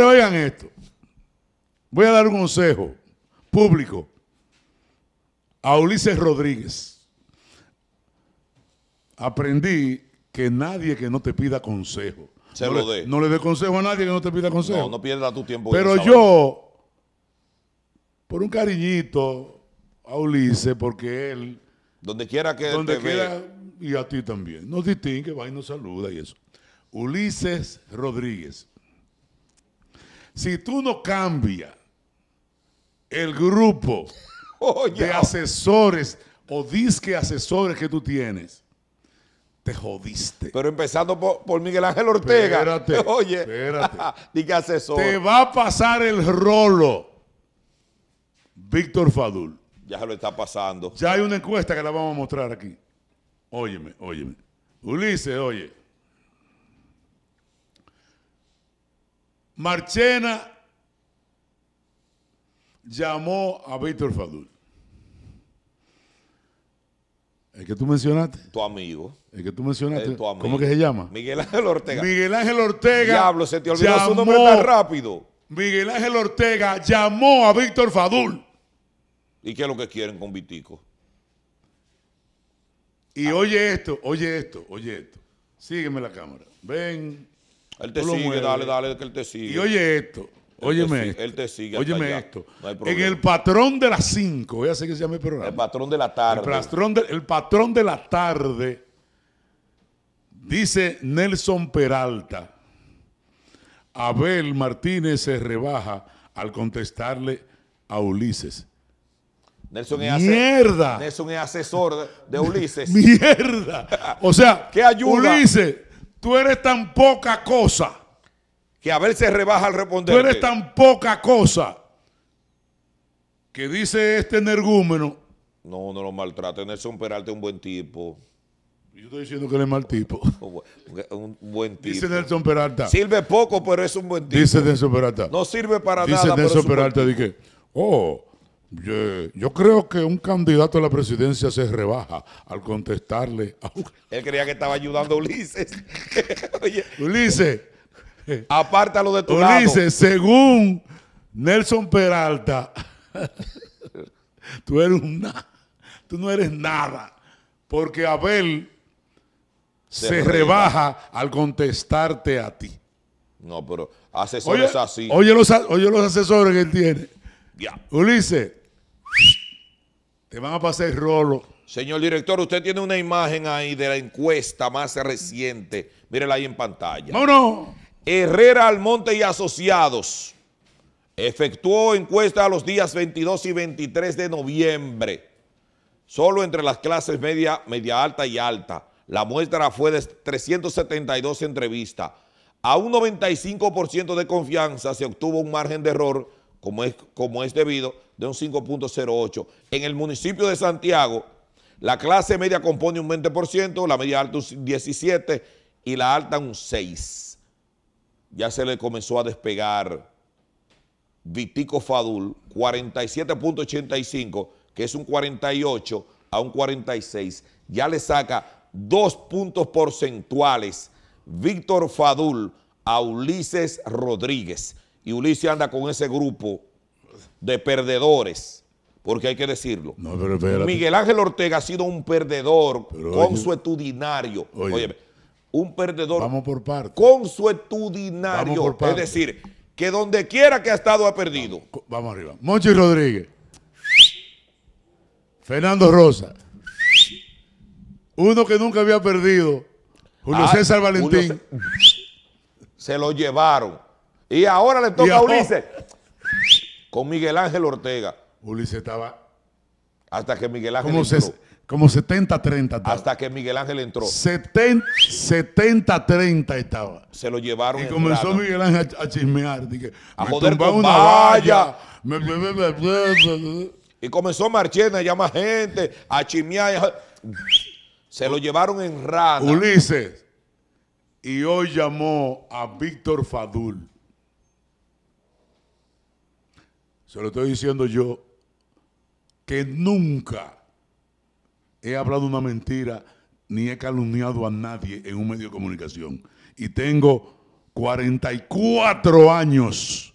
oigan esto. Voy a dar un consejo público a Ulises Rodríguez. Aprendí que nadie que no te pida consejo. no le, dé. consejo a nadie que no te pida consejo. No, no pierda tu tiempo. Pero yo, por un cariñito a Ulises, porque él... Donde quiera que donde quiera, Y a ti también. Nos distingue, va y nos saluda y eso. Ulises Rodríguez si tú no cambias el grupo oh, de asesores o disque asesores que tú tienes, te jodiste. Pero empezando por, Miguel Ángel Ortega. Espérate, Oye, espérate. Te va a pasar el rolo, Víctor Fadul. Ya se lo está pasando. Ya hay una encuesta que la vamos a mostrar aquí. Óyeme, óyeme. Ulises, oye. Marchena llamó a Víctor Fadul. ¿Es que tú mencionaste. Tu amigo. ¿Es que tú mencionaste. Eh, ¿Cómo que se llama? Miguel Ángel Ortega. Miguel Ángel Ortega. Diablo, se te olvidó su nombre tan rápido. Miguel Ángel Ortega llamó a Víctor Fadul. ¿Y qué es lo que quieren con Vitico? Y oye esto, oye esto, oye esto. Sígueme la cámara. Ven. Él te sigue, dale, dale, que él te sigue. Y oye esto. óyeme esto. Él te sigue. Óyeme esto. en el patrón de las 5, voy a hacer que se llama el programa. El patrón de la tarde. El patrón de, el patrón de la tarde, dice Nelson Peralta. Abel Martínez se rebaja al contestarle a Ulises. Nelson es, Mierda. Nelson es asesor de Ulises. Mierda. O sea, ¿Qué ayuda? Ulises Tú eres tan poca cosa. Que a veces rebaja al responder. Tú eres tan poca cosa. Que dice este energúmeno. No, no lo maltrate. Nelson Peralta es un buen tipo. Yo estoy diciendo que él es mal tipo. Oh, un buen tipo. Dice Nelson Peralta. Sirve poco, pero es un buen tipo. Dice Nelson Peralta. No sirve para nada. Dice Nelson Peralta, de oh, yo, creo que un candidato a la presidencia se rebaja al contestarle. Él creía que estaba ayudando a Ulises. Ulises. Apártalo de tu lado. Ulises, según Nelson Peralta, tú eres una, tú no eres nada. Porque Abel se, rebaja al contestarte a ti. No, pero asesores así. Oye los, oye los asesores que él tiene. Ulises, te van a pasar el rolo. Señor director, usted tiene una imagen ahí de la encuesta más reciente. Mírela ahí en pantalla. No no. Herrera Almonte y Asociados efectuó encuesta a los días 22 y 23 de noviembre, solo entre las clases media, media alta y alta. La muestra fue de 372 entrevistas. A un 95% de confianza se obtuvo un margen de error como es, como es debido, de un 5.08. En el municipio de Santiago, la clase media compone un 20%, la media alta un 17% y la alta un 6%. Ya se le comenzó a despegar Vitico Fadul, 47.85, que es un 48 a un 46. Ya le saca dos puntos porcentuales Víctor Fadul a Ulises Rodríguez y Ulises anda con ese grupo de perdedores, porque hay que decirlo. Miguel Ángel Ortega ha sido un perdedor con consuetudinario. Oye, un perdedor vamos por etudinario. consuetudinario. Es decir, que donde quiera que ha estado ha perdido. Vamos, arriba. Monchi Rodríguez. Fernando Rosa. Uno que nunca había perdido. Julio ah, César Valentín. se lo llevaron. Y ahora le toca a Ulises con Miguel Ángel Ortega. Ulises estaba. Hasta que Miguel Ángel como entró. como 70-30. Hasta que Miguel Ángel entró. 70-30 estaba. Se lo llevaron. Y comenzó Miguel Ángel a, chismear. a joder con una y comenzó Marchena a llamar gente, a chismear. Se lo llevaron en rana. Ulises. Y hoy llamó a Víctor Fadul se lo estoy diciendo yo, que nunca he hablado una mentira ni he calumniado a nadie en un medio de comunicación. Y tengo 44 años,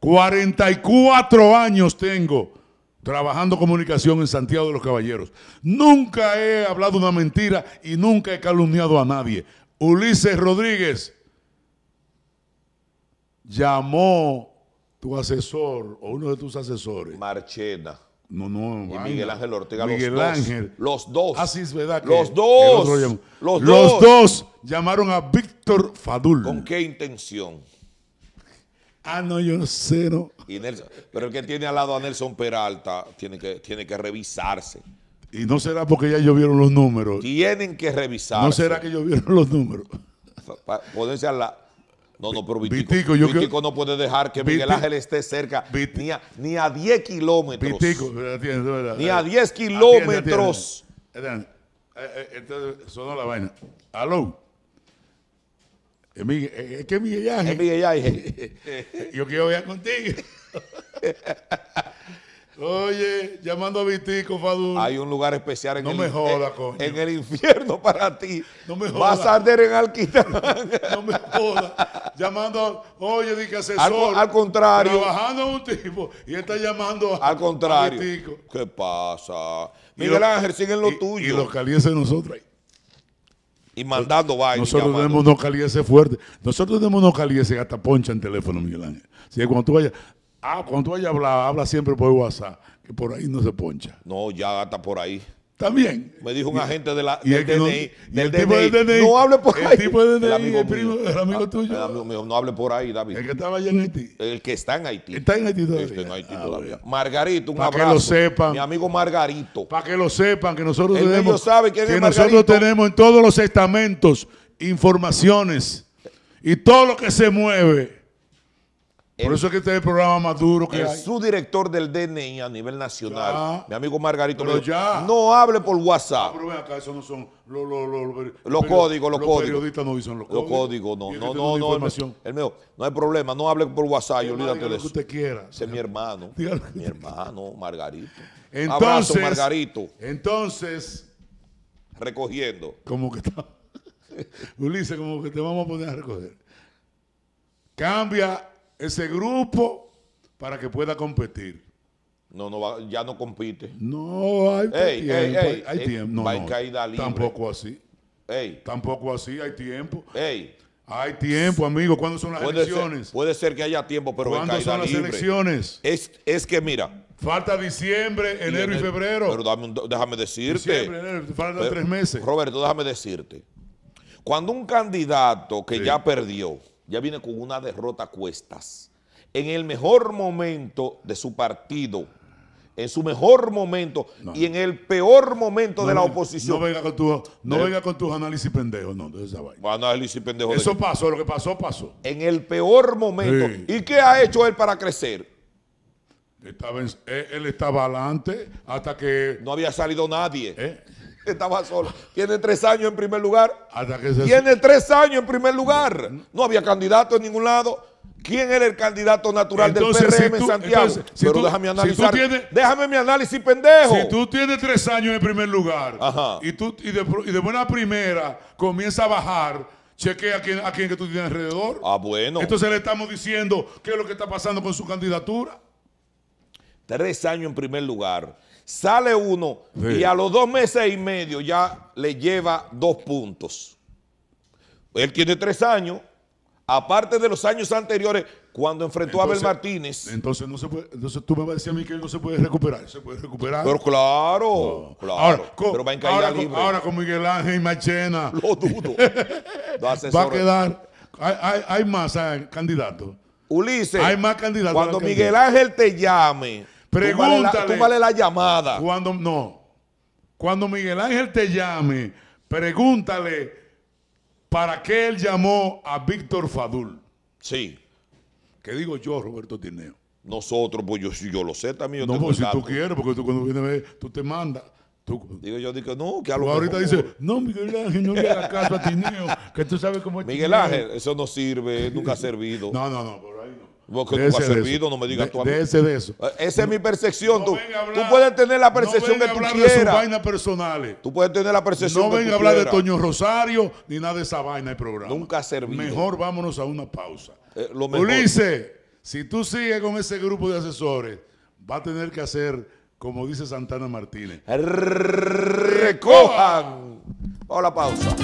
44 años tengo trabajando comunicación en Santiago de los Caballeros. Nunca he hablado una mentira y nunca he calumniado a nadie. Ulises Rodríguez llamó tu asesor o uno de tus asesores. Marchena. No, no. Y Miguel Ángel Ortega, Miguel los dos. Los dos. Así es verdad. los dos. los, dos. llamaron a Víctor Fadul. ¿Con qué intención? Ah, no, yo no sé, pero el que tiene al lado a Nelson Peralta tiene que, tiene que revisarse. Y no será porque ya llovieron los números. Tienen que revisarse. No será que llovieron los números. Ponerse a la, no, no, pero Vitico, Vitico, no puede dejar que Miguel Ángel esté cerca ni a, 10 kilómetros. Vitico, eh, ni a 10 kilómetros. Entonces, eh, eh, Entonces sonó la vaina. Aló. Es, Miguel, que Miguel Ángel. Miguel Ángel. yo quiero ver contigo. Oye, llamando a Vitico, Fadul. Hay un lugar especial en, el, eh, en el infierno para ti. No me joda. Vas a arder en Alquitán. No me joda. Llamando, a, oye, di que asesor. Al, contrario. Trabajando un tipo y está llamando a Al contrario. Vitico. ¿Qué pasa? Miguel Ángel, sigue en lo tuyo. Y los calientes nosotros Y mandando vainas. Nosotros tenemos no calientes fuertes. Nosotros tenemos unos calientes hasta poncha en teléfono, Miguel Ángel. Así que cuando tú vayas, Ah, cuando vaya a hablar, habla siempre por WhatsApp, que por ahí no se poncha. No, ya está por ahí. También. Me dijo un agente de la, del, DNI, el tipo del DNI. No hable por el ahí. Tipo de DNI, el amigo, tuyo. no hable por ahí, David. El que estaba allá en Haití. El que está en Haití. Está en Haití este, todavía. Está en Haití ah, todavía. Margarito, un abrazo. Para que lo sepan. Mi amigo Margarito. Para que lo sepan, que nosotros tenemos. Sabe quién que nosotros tenemos en todos los estamentos informaciones y todo lo que se mueve por eso es que este es el programa más duro que el su director del DNI a nivel nacional, mi amigo Margarito, pero ya. no hable por WhatsApp. No, ah, pero ven acá, eso no son los códigos, los, códigos. periodistas no dicen los códigos. Los códigos, no, no, este no, no. no hay problema, no hable por WhatsApp, olvídate de eso. usted quiera. Ese es mi hermano, mi hermano Margarito. Entonces, Abrazo, Margarito. Entonces. Recogiendo. Como que está. Ulises, como que te vamos a poner a recoger. Cambia ese grupo para que pueda competir. No, no ya no compite. No, hay tiempo. hay eh, tiempo. Tampoco así. Tampoco así, hay tiempo. Hay tiempo, amigo. ¿Cuándo son las elecciones? puede ser que haya tiempo, pero ¿Cuándo son las elecciones? Es, que, mira. Falta diciembre, enero y, febrero. Pero déjame decirte. Diciembre, enero, eh, tres meses. Roberto, déjame decirte. Cuando un candidato que ya perdió ya viene con una derrota a cuestas. En el mejor momento de su partido, en su mejor momento y en el peor momento de la oposición. No venga con, tus análisis pendejos, no, Análisis Eso pasó, lo que pasó, pasó. En el peor momento. ¿Y qué ha hecho él para crecer? él estaba adelante hasta que... No había salido nadie. Eh, Estaba solo. Tiene tres años en primer lugar. que Tiene tres años en primer lugar. No había candidato en ningún lado. ¿Quién era el candidato natural del PRM si Santiago? si tú, déjame analizar. déjame mi análisis, pendejo. Si tú tienes tres años en primer lugar Y, tú, y, de, buena primera comienza a bajar, chequea a quién, a quién que tú tienes alrededor. Ah, bueno. Entonces le estamos diciendo qué es lo que está pasando con su candidatura. Tres años en primer lugar. Sale uno y a los dos meses y medio ya le lleva dos puntos. Él tiene tres años, aparte de los años anteriores, cuando enfrentó a Abel Martínez. Entonces, no se puede, entonces tú me vas a decir a mí que él no se puede recuperar. Se puede recuperar. Pero claro, claro. Ahora, con, pero va en caída libre. ahora con Miguel Ángel y Machena. Lo dudo. va a quedar. Hay, hay, hay más eh, candidatos. Ulises. Hay más candidatos. Cuando Miguel Ángel te llame Pregúntale. Túmbale la, la llamada. Cuando, no. Cuando Miguel Ángel te llame, pregúntale para qué él llamó a Víctor Fadul. Sí. ¿Qué digo yo, Roberto Tineo? Nosotros, pues yo, yo lo sé también. no, pues si tú quieres, porque tú cuando vienes a ver, tú te mandas. digo yo, digo, no, que a lo Ahorita dice, no, Miguel Ángel, no le hagas caso a Tineo, que tú sabes cómo es. Miguel Ángel, eso no sirve, nunca ha servido. No, no, no tú Ese de eso. Eh, esa es mi percepción. tú, puedes tener la percepción que tú quieras. No de personales. Tú puedes tener la percepción No venga a hablar de Toño Rosario ni nada de esa vaina el programa. Nunca ha servido. Mejor vámonos a una pausa. Eh, Ulises, si tú sigues con ese grupo de asesores, va a tener que hacer, como dice Santana Martínez. Recojan. Vamos a la pausa.